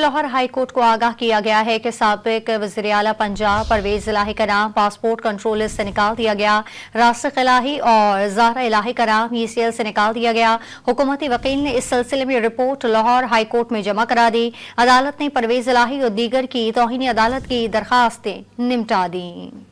Lahore high court को आगाह किया गया है कि सबक वजी अला पंजाब परवेज इलाही का नाम पासपोर्ट कंट्रोल से निकाल दिया गया रासिक इलाही और जहरा इलाही का नाम ई e सी एल से निकाल दिया गया हुकूमती वकील ने इस सिलसिले में रिपोर्ट लाहौर हाईकोर्ट में जमा करा दी अदालत ने परवेज इलाही और दीगर की तोहनी अदालत की दरखास्तें निपटा दी